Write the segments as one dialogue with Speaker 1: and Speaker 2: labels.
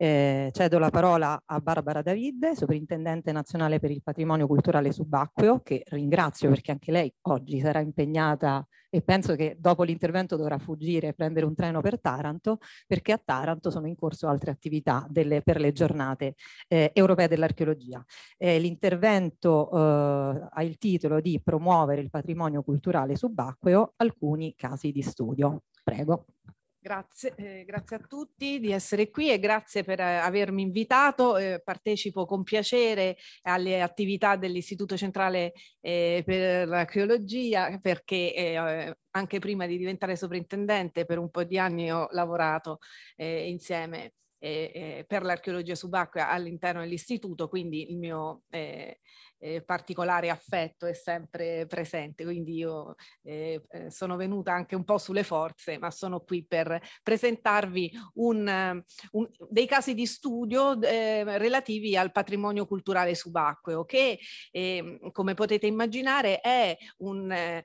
Speaker 1: Eh, cedo la parola a Barbara David, sovrintendente nazionale per il patrimonio culturale subacqueo, che ringrazio perché anche lei oggi sarà impegnata e penso che dopo l'intervento dovrà fuggire e prendere un treno per Taranto, perché a Taranto sono in corso altre attività delle, per le giornate eh, europee dell'archeologia. Eh, l'intervento eh, ha il titolo di Promuovere il patrimonio culturale subacqueo, alcuni casi di studio. Prego. Grazie, eh, grazie, a tutti di essere qui e grazie per eh, avermi invitato. Eh, partecipo con piacere alle attività dell'Istituto Centrale eh, per l'Archeologia perché eh, anche prima di diventare sovrintendente per un po' di anni ho lavorato eh, insieme eh, per l'archeologia subacquea all'interno dell'istituto, quindi il mio eh, eh, particolare affetto è sempre presente, quindi io eh, eh, sono venuta anche un po' sulle forze, ma sono qui per presentarvi un, um, un, dei casi di studio eh, relativi al patrimonio culturale subacqueo, che ehm, come potete immaginare è un,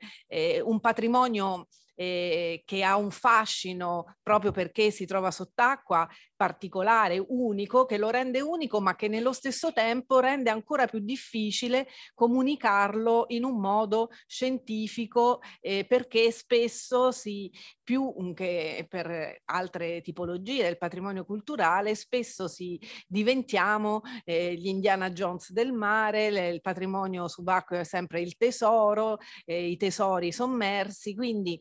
Speaker 1: un patrimonio eh, che ha un fascino proprio perché si trova sott'acqua particolare, unico, che lo rende unico ma che nello stesso tempo rende ancora più difficile comunicarlo in un modo scientifico eh, perché spesso si, più che per altre tipologie del patrimonio culturale, spesso si diventiamo eh, gli Indiana Jones del mare, le, il patrimonio subacqueo è sempre il tesoro, eh, i tesori sommersi, quindi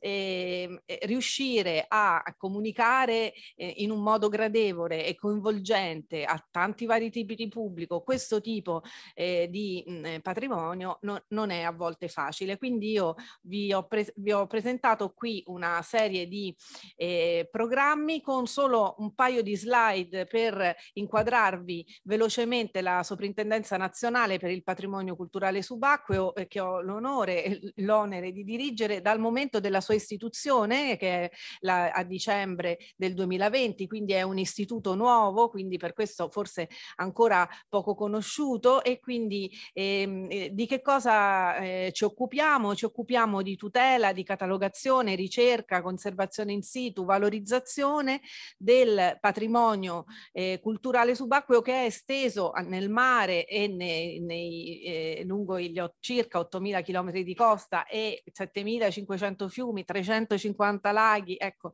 Speaker 1: ehm, eh, riuscire a comunicare eh, in un modo modo gradevole e coinvolgente a tanti vari tipi di pubblico questo tipo eh, di mh, mm, eh, patrimonio no, non è a volte facile. Quindi io vi ho, pre- vi ho presentato qui una serie di eh, programmi con solo un paio di slide per inquadrarvi velocemente la Soprintendenza Nazionale per il Patrimonio Culturale Subacqueo eh, che ho l'onore e l'onere di dirigere dal momento della sua istituzione che è la, a dicembre del 2020, quindi quindi è un istituto nuovo, quindi per questo forse ancora poco conosciuto e quindi ehm, eh, di che cosa eh, ci occupiamo? Ci occupiamo di tutela, di catalogazione, ricerca, conservazione in situ, valorizzazione del patrimonio eh, culturale subacqueo che è esteso nel mare e nei, nei, eh, lungo gli circa 8.000 km di costa e 7.500 fiumi, 350 laghi, ecco,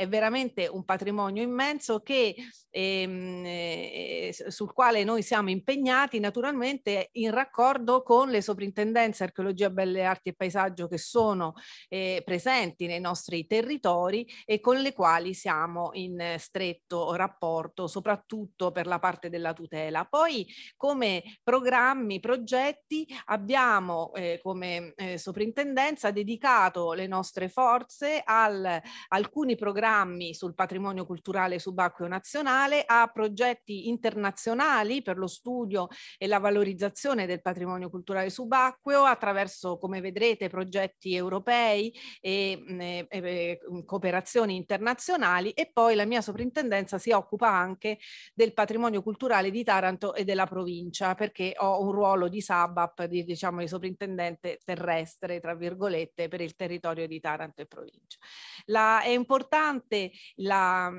Speaker 1: è veramente un patrimonio immenso che, ehm, eh, sul quale noi siamo impegnati naturalmente in raccordo con le soprintendenze archeologia, belle arti e paesaggio che sono eh, presenti nei nostri territori e con le quali siamo in stretto rapporto, soprattutto per la parte della tutela. Poi come programmi, progetti abbiamo eh, come eh, soprintendenza dedicato le nostre forze al alcuni programmi programmi sul patrimonio culturale subacqueo nazionale, a progetti internazionali per lo studio e la valorizzazione del patrimonio culturale subacqueo attraverso, come vedrete, progetti europei e, mm, e, e mm, cooperazioni internazionali e poi la mia soprintendenza si occupa anche del patrimonio culturale di Taranto e della provincia perché ho un ruolo di SABAP, di, diciamo di soprintendente terrestre, tra virgolette, per il territorio di Taranto e provincia. La, è importante nonostante la,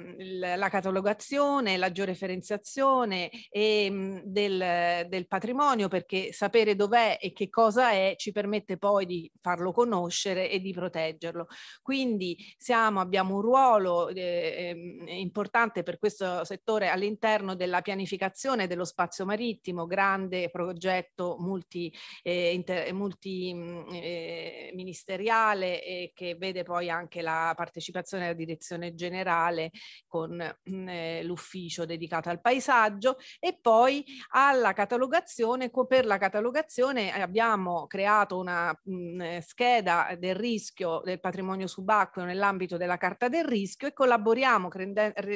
Speaker 1: la catalogazione, la georeferenziazione e, mm, del, del patrimonio, perché sapere dov'è e che cosa è ci permette poi di farlo conoscere e di proteggerlo. Quindi siamo, abbiamo un ruolo eh, ehm, importante per questo settore all'interno della pianificazione dello spazio marittimo, grande progetto multi, eh, inter, multi mm, eh, ministeriale e eh, che vede poi anche la partecipazione della direzione direzione generale con mm, eh, l'ufficio dedicato al paesaggio e poi alla catalogazione. Per la catalogazione eh, abbiamo creato una mh, mm, eh, scheda del rischio del patrimonio subacqueo nell'ambito della carta del rischio e collaboriamo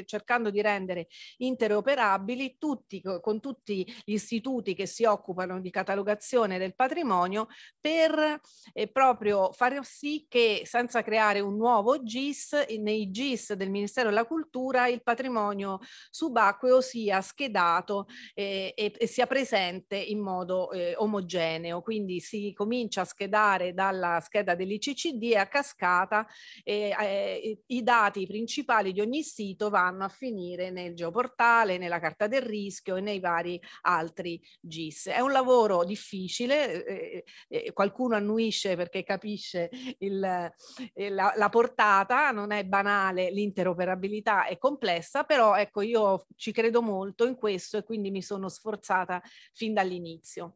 Speaker 1: cercando di rendere interoperabili tutti, con tutti gli istituti che si occupano di catalogazione del patrimonio per eh, proprio fare sì che senza creare un nuovo GIS nei GIS del Ministero della Cultura il patrimonio subacqueo sia schedato eh, e, e, sia presente in modo eh, omogeneo. Quindi si comincia a schedare dalla scheda dell'ICCD e a cascata eh, i dati principali di ogni sito vanno a finire nel geoportale, nella carta del rischio e nei vari altri GIS. È un lavoro difficile, eh, eh, qualcuno annuisce perché capisce il, eh, la, la portata, non è banale banale, l'interoperabilità è complessa, però ecco io ci credo molto in questo e quindi mi sono sforzata fin dall'inizio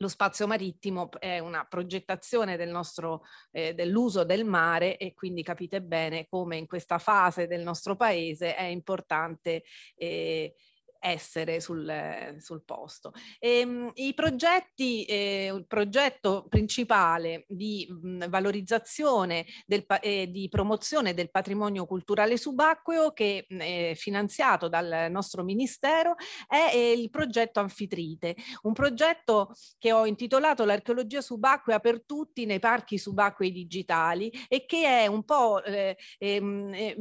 Speaker 1: lo spazio marittimo è una progettazione del nostro, eh, dell'uso del mare e quindi capite bene come in questa fase del nostro paese è importante eh, essere sul, sul posto. E, ehm, I progetti, eh, il progetto principale di mh, valorizzazione e eh, di promozione del patrimonio culturale subacqueo che è finanziato dal nostro ministero è eh, il progetto Anfitrite, un progetto che ho intitolato l'archeologia subacquea per tutti nei parchi subacquei digitali e che è un po' eh, ehm, eh,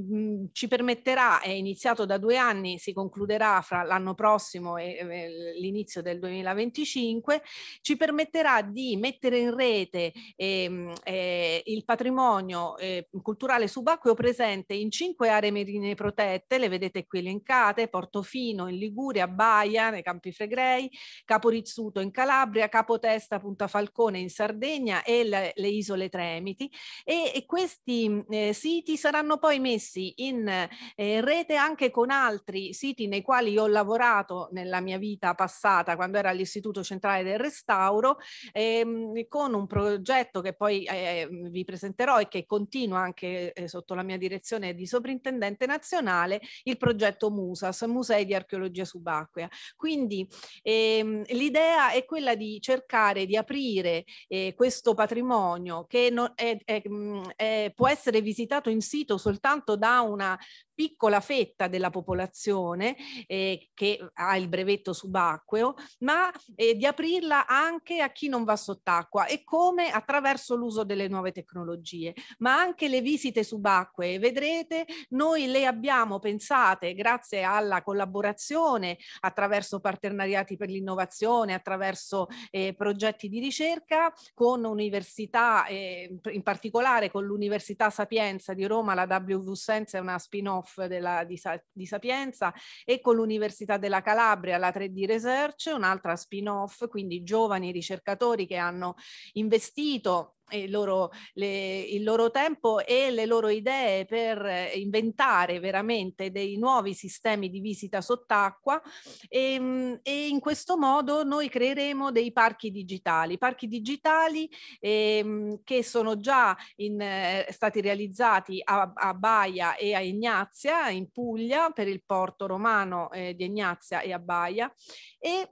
Speaker 1: ci permetterà, è iniziato da due anni, si concluderà fra l'anno prossimo e, e l'inizio del 2025, ci permetterà di mettere in rete eh, eh, il patrimonio eh, culturale subacqueo presente in cinque aree marine protette, le vedete qui elencate, Portofino in Liguria, Baia nei Campi Fregrei, Caporizzuto in Calabria, Capotesta, Punta Falcone in Sardegna e le, le isole Tremiti e, e questi eh, siti saranno poi messi in eh, rete anche con altri siti nei quali io ho lavorato nella mia vita passata quando era all'Istituto Centrale del Restauro ehm, con un progetto che poi eh, vi presenterò e che continua anche eh, sotto la mia direzione di sovrintendente nazionale, il progetto MUSAS, Musei di Archeologia Subacquea. Quindi ehm, l'idea è quella di cercare di aprire eh, questo patrimonio che non, è, è, mm, è, può essere visitato in sito soltanto da una piccola fetta della popolazione eh, che ha il brevetto subacqueo, ma eh, di aprirla anche a chi non va sott'acqua e come attraverso l'uso delle nuove tecnologie. Ma anche le visite subacquee, vedrete, noi le abbiamo pensate grazie alla collaborazione attraverso partenariati per l'innovazione, attraverso eh, progetti di ricerca con università, eh, in particolare con l'Università Sapienza di Roma, la WV Science è una spin-off prof della, di, di, Sapienza e con l'Università della Calabria, la 3D Research, un'altra spin-off, quindi giovani ricercatori che hanno investito il loro, le, il loro tempo e le loro idee per eh, inventare veramente dei nuovi sistemi di visita sott'acqua e, ehm, e in questo modo noi creeremo dei parchi digitali, parchi digitali ehm, che sono già in, eh, stati realizzati a, a Baia e a Ignazia in Puglia per il porto romano eh, di Ignazia e a Baia e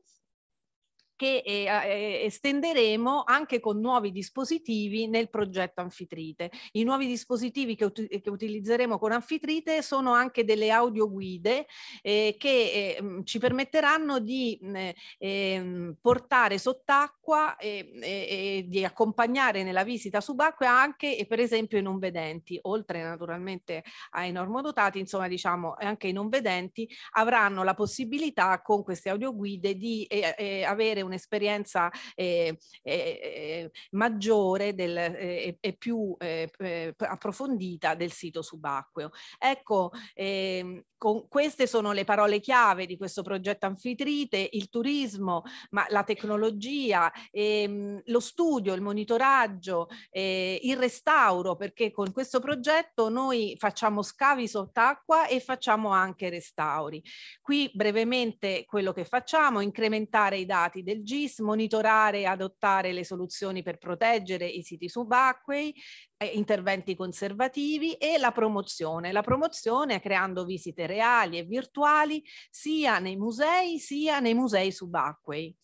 Speaker 1: che eh, eh, estenderemo anche con nuovi dispositivi nel progetto Anfitrite. I nuovi dispositivi che, ut che utilizzeremo con Anfitrite sono anche delle audioguide eh, che eh, ci permetteranno di eh, ehm, portare sott'acqua e, e, e, di accompagnare nella visita subacquea anche per esempio i non vedenti, oltre naturalmente ai normodotati, insomma diciamo anche i non vedenti avranno la possibilità con queste audioguide di eh, avere un'esperienza eh, eh, eh, maggiore del, eh, e più eh, eh, approfondita del sito subacqueo. Ecco, ehm, con, queste sono le parole chiave di questo progetto Anfitrite, il turismo, ma la tecnologia, ehm, lo studio, il monitoraggio, eh, il restauro, perché con questo progetto noi facciamo scavi sott'acqua e facciamo anche restauri. Qui brevemente quello che facciamo, incrementare i dati del GIS, monitorare e adottare le soluzioni per proteggere i siti subacquei, eh, interventi conservativi e la promozione. La promozione creando visite reali e virtuali sia nei musei sia nei musei subacquei.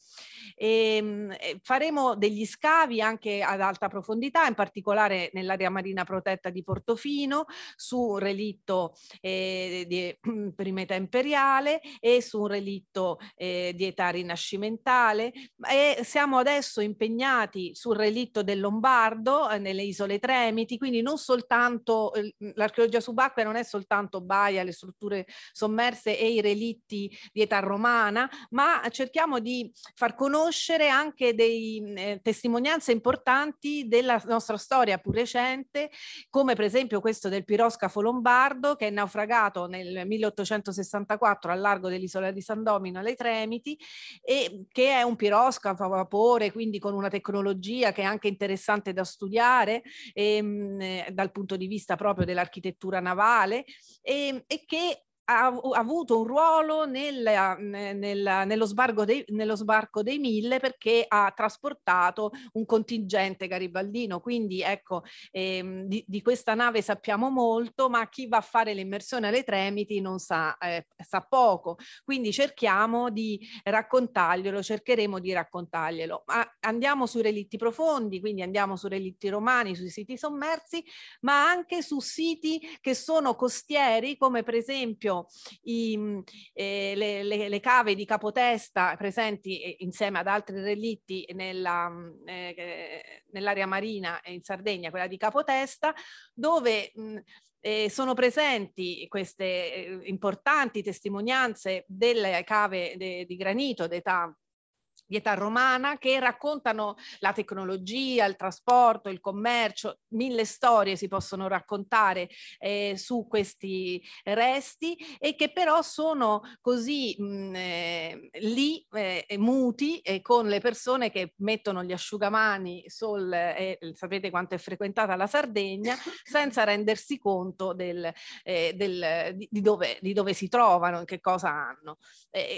Speaker 1: E ehm, eh, faremo degli scavi anche ad alta profondità, in particolare nell'area marina protetta di Portofino, su un relitto eh, di, prima età imperiale e su un relitto eh, di età rinascimentale. E siamo adesso impegnati sul relitto del Lombardo, eh, nelle isole Trento, Emiti, quindi non soltanto ehm, l'archeologia subacquea non è soltanto Baia, le strutture sommerse e i relitti di età romana, ma cerchiamo di far conoscere anche delle eh, testimonianze importanti della nostra storia più recente, come per esempio questo del piroscafo lombardo che è naufragato nel 1864 al largo dell'isola di San Domino alle Tremiti e che è un piroscafo a vapore, quindi con una tecnologia che è anche interessante da studiare e Ehm, eh, dal punto di vista proprio dell'architettura navale e, ehm, e che ha, avuto un ruolo nella, ah, nella, nello, sbarco dei, nello sbarco dei mille perché ha trasportato un contingente garibaldino. Quindi ecco, ehm, di, di questa nave sappiamo molto, ma chi va a fare l'immersione alle Tremiti non sa, eh, sa poco. Quindi cerchiamo di raccontarglielo, cercheremo di raccontarglielo. Ma andiamo su relitti profondi, quindi andiamo su relitti romani, sui siti sommersi, ma anche su siti che sono costieri, come per esempio esempio i, mm, eh, le, le, le, cave di capotesta presenti eh, insieme ad altri relitti nella, mm, eh, nell'area marina in Sardegna, quella di capotesta, dove mh, mm, eh, sono presenti queste eh, importanti testimonianze delle cave de, di granito d'età di età romana che raccontano la tecnologia, il trasporto, il commercio, mille storie si possono raccontare eh, su questi resti e che però sono così mh, eh, lì eh, muti eh, con le persone che mettono gli asciugamani sul, eh, eh, sapete quanto è frequentata la Sardegna, senza rendersi conto del, del, di, dove, di, dove, si trovano, che cosa hanno.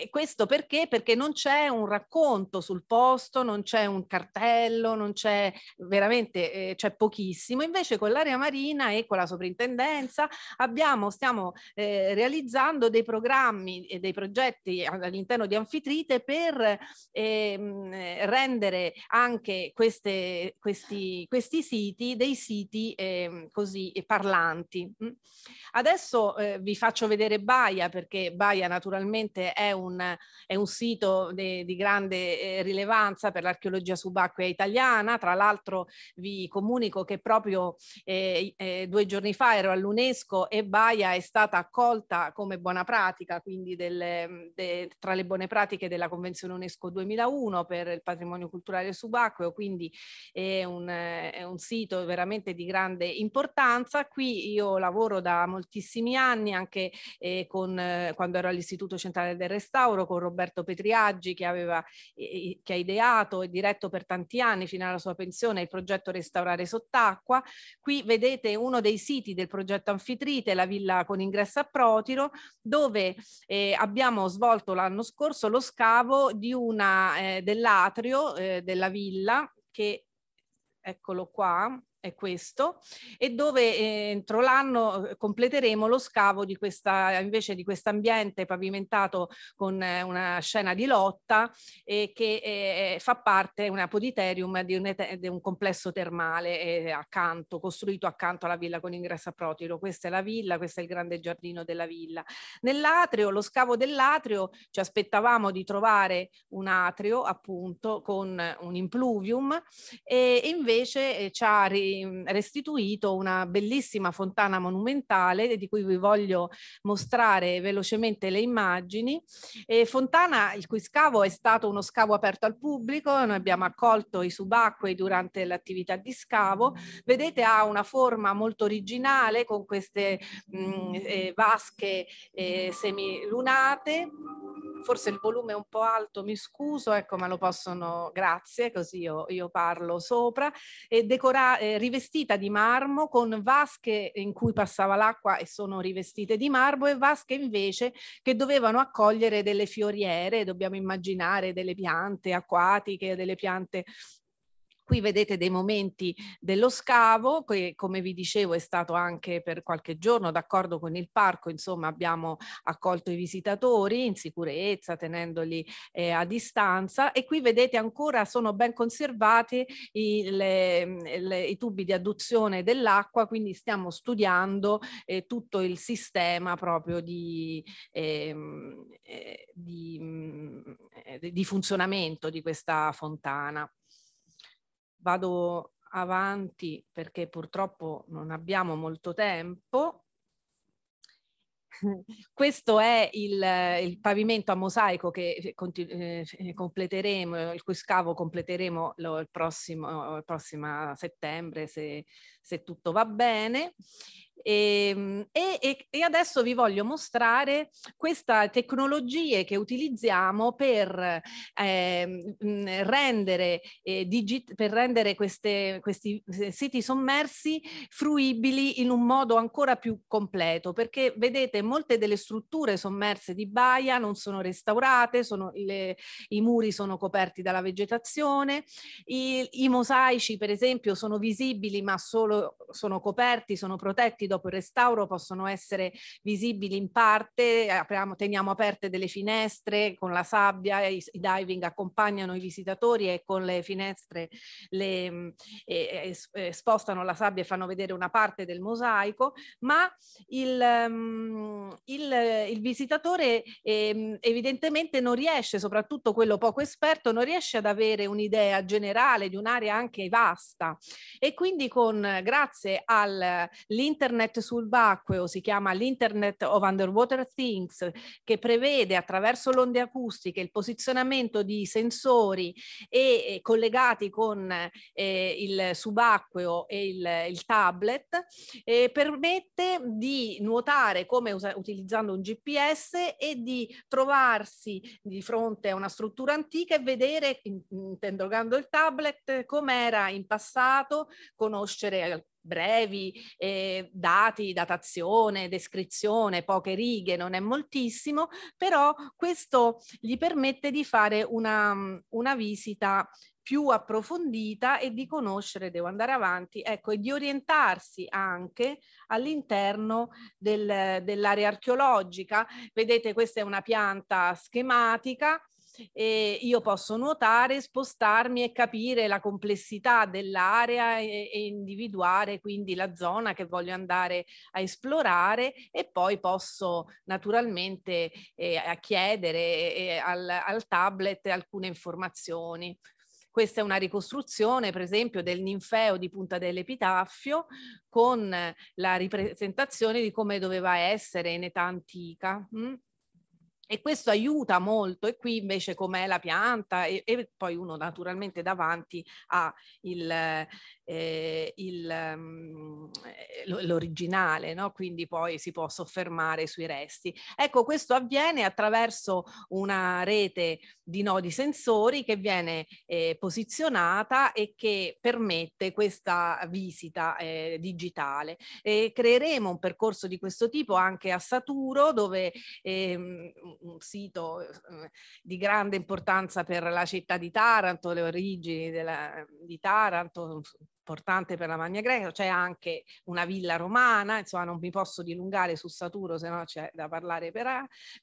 Speaker 1: questo perché? Perché non c'è un racconto pronto sul posto, non c'è un cartello, non c'è veramente eh, c'è pochissimo. Invece con l'area marina e con la soprintendenza abbiamo, stiamo eh, realizzando dei programmi e dei progetti all'interno di Anfitrite per eh, rendere anche queste, questi, questi siti dei siti eh, così parlanti. Mm. Adesso eh, vi faccio vedere Baia perché Baia naturalmente è un, è un sito de, di grande eh, rilevanza per l'archeologia subacquea italiana. Tra l'altro vi comunico che proprio eh, eh, due giorni fa ero all'UNESCO e Baia è stata accolta come buona pratica, quindi del, de, tra le buone pratiche della Convenzione UNESCO 2001 per il patrimonio culturale subacqueo, quindi è un, è un sito veramente di grande importanza. Qui io lavoro da moltissimi anni anche eh, con, eh, quando ero all'Istituto Centrale del Restauro con Roberto Petriaggi che aveva che ha ideato e diretto per tanti anni fino alla sua pensione il progetto Restaurare Sott'acqua. Qui vedete uno dei siti del progetto Anfitrite, la villa con ingresso a Protiro, dove eh, abbiamo svolto l'anno scorso lo scavo eh, dell'atrio eh, della villa che eccolo qua è questo, e dove eh, entro l'anno eh, completeremo lo scavo di questa, invece di questo ambiente pavimentato con eh, una scena di lotta e che fa parte, un apoditerium, di un, di un complesso termale accanto, costruito accanto alla villa con ingresso a Protilo. Questa è la villa, questo è il grande giardino della villa. Nell'atrio, lo scavo dell'atrio, ci aspettavamo di trovare un atrio appunto con un impluvium e invece ci ha ri- restituito una bellissima fontana monumentale di cui vi voglio mostrare velocemente le immagini. E fontana il cui scavo è stato uno scavo aperto al pubblico, noi abbiamo accolto i subacquei durante l'attività di scavo. Vedete ha una forma molto originale con queste mh, eh, vasche eh, semilunate forse il volume è un po' alto, mi scuso, ecco, ma lo possono, grazie, così io, io parlo sopra, e decora, eh, rivestita di marmo con vasche in cui passava l'acqua e sono rivestite di marmo e vasche invece che dovevano accogliere delle fioriere, dobbiamo immaginare delle piante acquatiche, delle piante Qui vedete dei momenti dello scavo che come vi dicevo è stato anche per qualche giorno d'accordo con il parco, insomma abbiamo accolto i visitatori in sicurezza tenendoli eh, a distanza e qui vedete ancora sono ben conservati i, le, le, i tubi di adduzione dell'acqua, quindi stiamo studiando eh, tutto il sistema proprio di, ehm, eh, di, mm, eh, di funzionamento di questa fontana. Vado avanti perché purtroppo non abbiamo molto tempo. Questo è il, eh, il pavimento a mosaico che eh, eh, completeremo, il cui scavo completeremo lo, il prossimo, il prossimo settembre se, se tutto va bene. Ehm, e, e, e adesso vi voglio mostrare queste tecnologie che utilizziamo per eh, rendere, eh, digit, per rendere queste, questi eh, siti sommersi fruibili in un modo ancora più completo, perché vedete molte delle strutture sommerse di Baia non sono restaurate, sono le, i muri sono coperti dalla vegetazione, i, i mosaici per esempio sono visibili ma solo sono coperti, sono protetti dopo il restauro possono essere visibili in parte, apriamo, teniamo aperte delle finestre con la sabbia, i, i diving accompagnano i visitatori e con le finestre le, eh, eh, spostano la sabbia e fanno vedere una parte del mosaico, ma il, um, il, il visitatore eh, evidentemente non riesce, soprattutto quello poco esperto, non riesce ad avere un'idea generale di un'area anche vasta e quindi con, grazie all'internet l'internet subacqueo, si chiama l'Internet of Underwater Things, che prevede attraverso l'onde acustiche il posizionamento di sensori e, e collegati con eh, il subacqueo e il, il tablet, e permette di nuotare come utilizzando un GPS e di trovarsi di fronte a una struttura antica e vedere, interrogando il tablet, com'era in passato, conoscere brevi, eh, dati, datazione, descrizione, poche righe, non è moltissimo, però questo gli permette di fare una, una visita più approfondita e di conoscere, devo andare avanti, ecco, e di orientarsi anche all'interno del, dell'area archeologica. Vedete, questa è una pianta schematica, e io posso nuotare, spostarmi e capire la complessità dell'area e, e, individuare quindi la zona che voglio andare a esplorare e poi posso naturalmente eh, chiedere eh, al, al tablet alcune informazioni. Questa è una ricostruzione, per esempio, del ninfeo di Punta dell'Epitaffio con la ripresentazione di come doveva essere in età antica. Mh? Mm? E questo aiuta molto, e qui invece com'è la pianta, e, e poi uno naturalmente davanti ha il, eh, il, um, l'originale, no? quindi poi si può soffermare sui resti. Ecco, questo avviene attraverso una rete di nodi sensori che viene eh, posizionata e che permette questa visita eh, digitale. E creeremo un percorso di questo tipo anche a Saturo, dove ehm, un sito eh, di grande importanza per la città di Taranto, le origini della, di Taranto, importante per la Magna Greca, c'è anche una villa romana, insomma non mi posso dilungare su Saturo se no c'è da parlare per,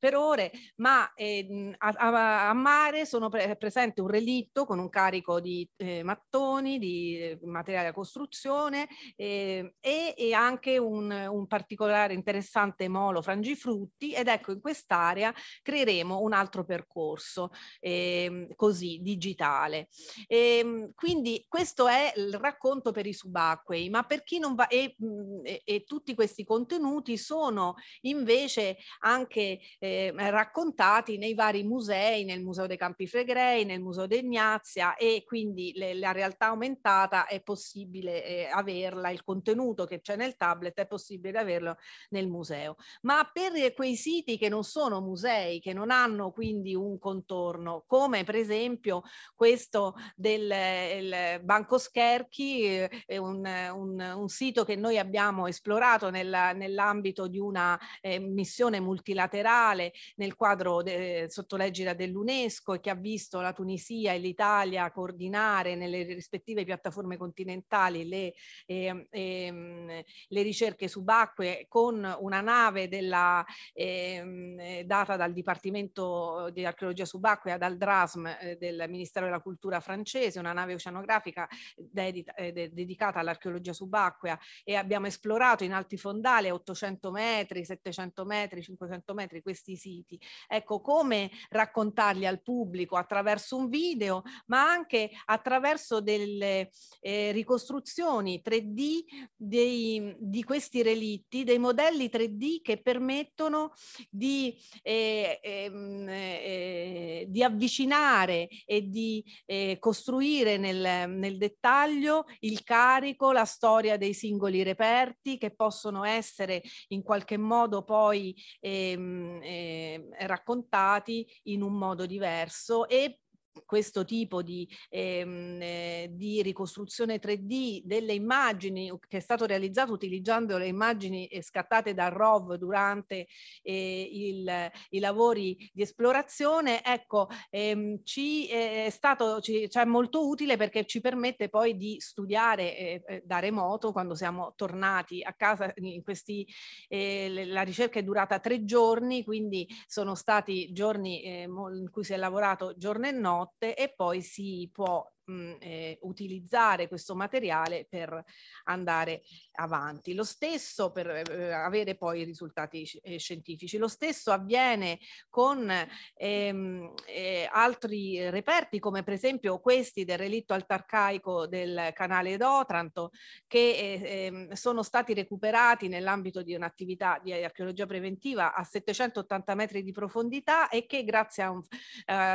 Speaker 1: per ore, ma eh, a, a, a, mare sono pre presente un relitto con un carico di eh, mattoni, di eh, materiale da costruzione eh, e, e, anche un, un particolare interessante molo frangifrutti ed ecco in quest'area creeremo un altro percorso ehm, così digitale. E, ehm, quindi questo è il racconto conto per i subacquei, ma per chi non va e, mm, e, e tutti questi contenuti sono invece anche eh, raccontati nei vari musei, nel Museo dei Campi Fregrei, nel Museo d'Ignazia e quindi le, la realtà aumentata è possibile eh, averla, il contenuto che c'è nel tablet è possibile averlo nel museo. Ma per quei siti che non sono musei, che non hanno quindi un contorno, come per esempio questo del eh, Banco Scherchi, eh, è un, eh, un, eh, un sito che noi abbiamo esplorato nella, nell'ambito di una eh, missione multilaterale nel quadro de, sotto l'egida dell'UNESCO e che ha visto la Tunisia e l'Italia coordinare nelle rispettive piattaforme continentali le, eh, eh, le ricerche subacquee con una nave della, ehm, data dal Dipartimento di Archeologia Subacquea, dal DRASM del Ministero della Cultura francese, una nave oceanografica dedita, de- dedicata all'archeologia subacquea e abbiamo esplorato in alti fondali a 800 metri, 700 metri, 500 metri questi siti. Ecco, come raccontarli al pubblico attraverso un video, ma anche attraverso delle eh, ricostruzioni 3D dei, di questi relitti, dei modelli 3D che permettono di, eh, ehm, eh, di avvicinare e di eh, costruire nel, nel dettaglio il carico, la storia dei singoli reperti che possono essere in qualche modo poi ehm, eh, raccontati in un modo diverso e questo tipo di, ehm, eh, di, ricostruzione 3D delle immagini che è stato realizzato utilizzando le immagini eh, scattate da ROV durante eh, il, i lavori di esplorazione, ecco, ehm, ci eh, è stato ci, cioè molto utile perché ci permette poi di studiare eh, da remoto quando siamo tornati a casa. Questi, eh, la ricerca è durata tre giorni, quindi sono stati giorni in cui si è lavorato giorno e notte notte e poi si può mh, eh, utilizzare questo materiale per andare avanti. Lo stesso per eh, eh avere poi risultati eh, scientifici. Lo stesso avviene con ehm, eh, altri reperti come per esempio questi del relitto altarcaico del canale d'Otranto che eh, ehm, sono stati recuperati nell'ambito di un'attività di archeologia preventiva a 780 metri di profondità e che grazie a un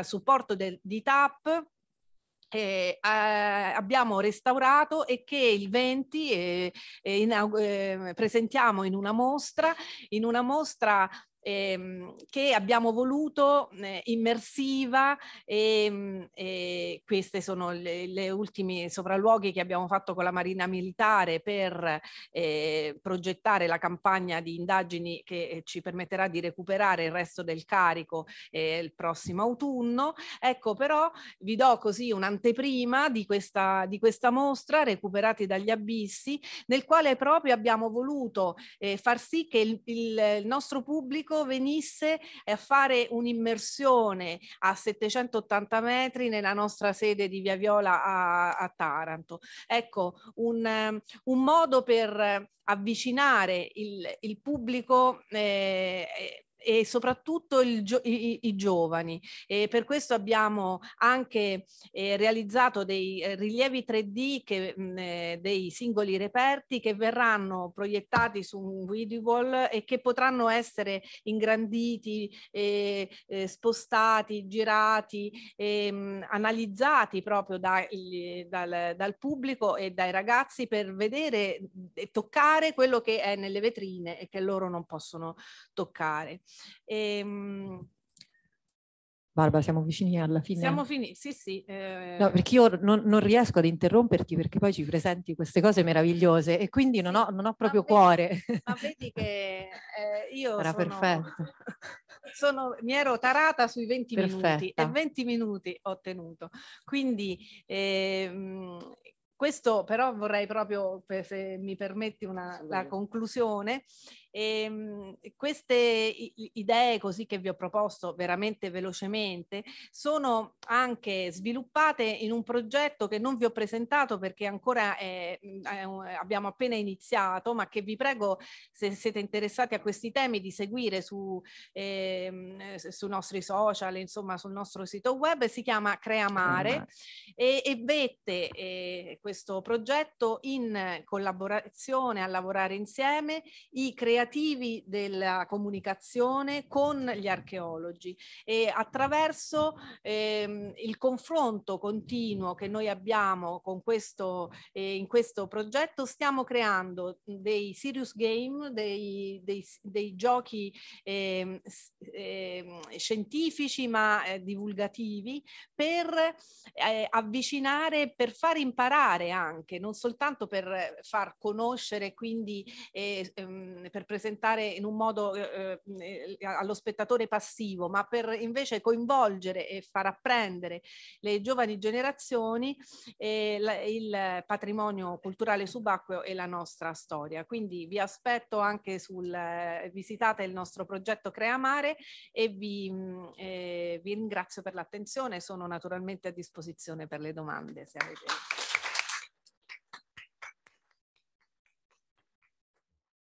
Speaker 1: supporto del, di TAP eh, eh, abbiamo restaurato e che il 20 eh, eh inaug- eh, presentiamo in una mostra, in una mostra ehm, che abbiamo voluto eh, immersiva e, ehm, e queste sono le, le ultime sopralluoghi che abbiamo fatto con la Marina Militare per eh, progettare la campagna di indagini che eh, ci permetterà di recuperare il resto del carico eh, il prossimo autunno. Ecco però vi do così un'anteprima di questa, di questa mostra recuperati dagli abissi nel quale proprio abbiamo voluto eh, far sì che il, il nostro pubblico Diego venisse a fare un'immersione a 780 metri nella nostra sede di Via Viola a, a Taranto. Ecco, un, eh, un, modo per avvicinare il, il pubblico eh, e soprattutto gio- i-, i-, giovani. E per questo abbiamo anche eh, realizzato dei eh, rilievi 3D che, mh, eh, dei singoli reperti che verranno proiettati su un video wall e che potranno essere ingranditi, eh, eh, spostati, girati, mh, ehm, analizzati proprio da, il, dal, dal pubblico e dai ragazzi per vedere e toccare quello che è nelle vetrine e che loro non possono toccare. E, ehm, Barbara, siamo vicini alla fine. Siamo finiti, sì, sì. Eh... No, perché io non, non, riesco ad interromperti perché poi ci presenti queste cose meravigliose e quindi non ho, non ho proprio ma vedi, cuore. Ma vedi che eh, io Era sono, perfetto. Sono, mi ero tarata sui 20 Perfetta. minuti e 20 minuti ho tenuto. Quindi eh, questo però vorrei proprio, se mi permetti una, la conclusione, e, ehm, queste idee così che vi ho proposto veramente velocemente sono anche sviluppate in un progetto che non vi ho presentato perché ancora è, mm, è, abbiamo appena iniziato, ma che vi prego se siete interessati a questi temi di seguire su, eh, sui nostri social, insomma sul nostro sito web, si chiama Creamare Crea e, e vette... Eh, questo progetto in collaborazione a lavorare insieme i creativi della comunicazione con gli archeologi e attraverso ehm, il confronto continuo che noi abbiamo con questo, eh, in questo progetto stiamo creando dei serious game, dei, dei, dei giochi eh, eh, scientifici ma eh, divulgativi per eh, avvicinare, per far imparare educare anche, non soltanto per far conoscere, quindi eh, ehm, per presentare in un modo eh, eh allo spettatore passivo, ma per invece coinvolgere e far apprendere le giovani generazioni eh, la, il patrimonio culturale subacqueo e la nostra storia. Quindi vi aspetto anche sul eh, visitate il nostro progetto Crea Mare e vi, mm, vi ringrazio per l'attenzione, sono naturalmente a disposizione per le domande se avete.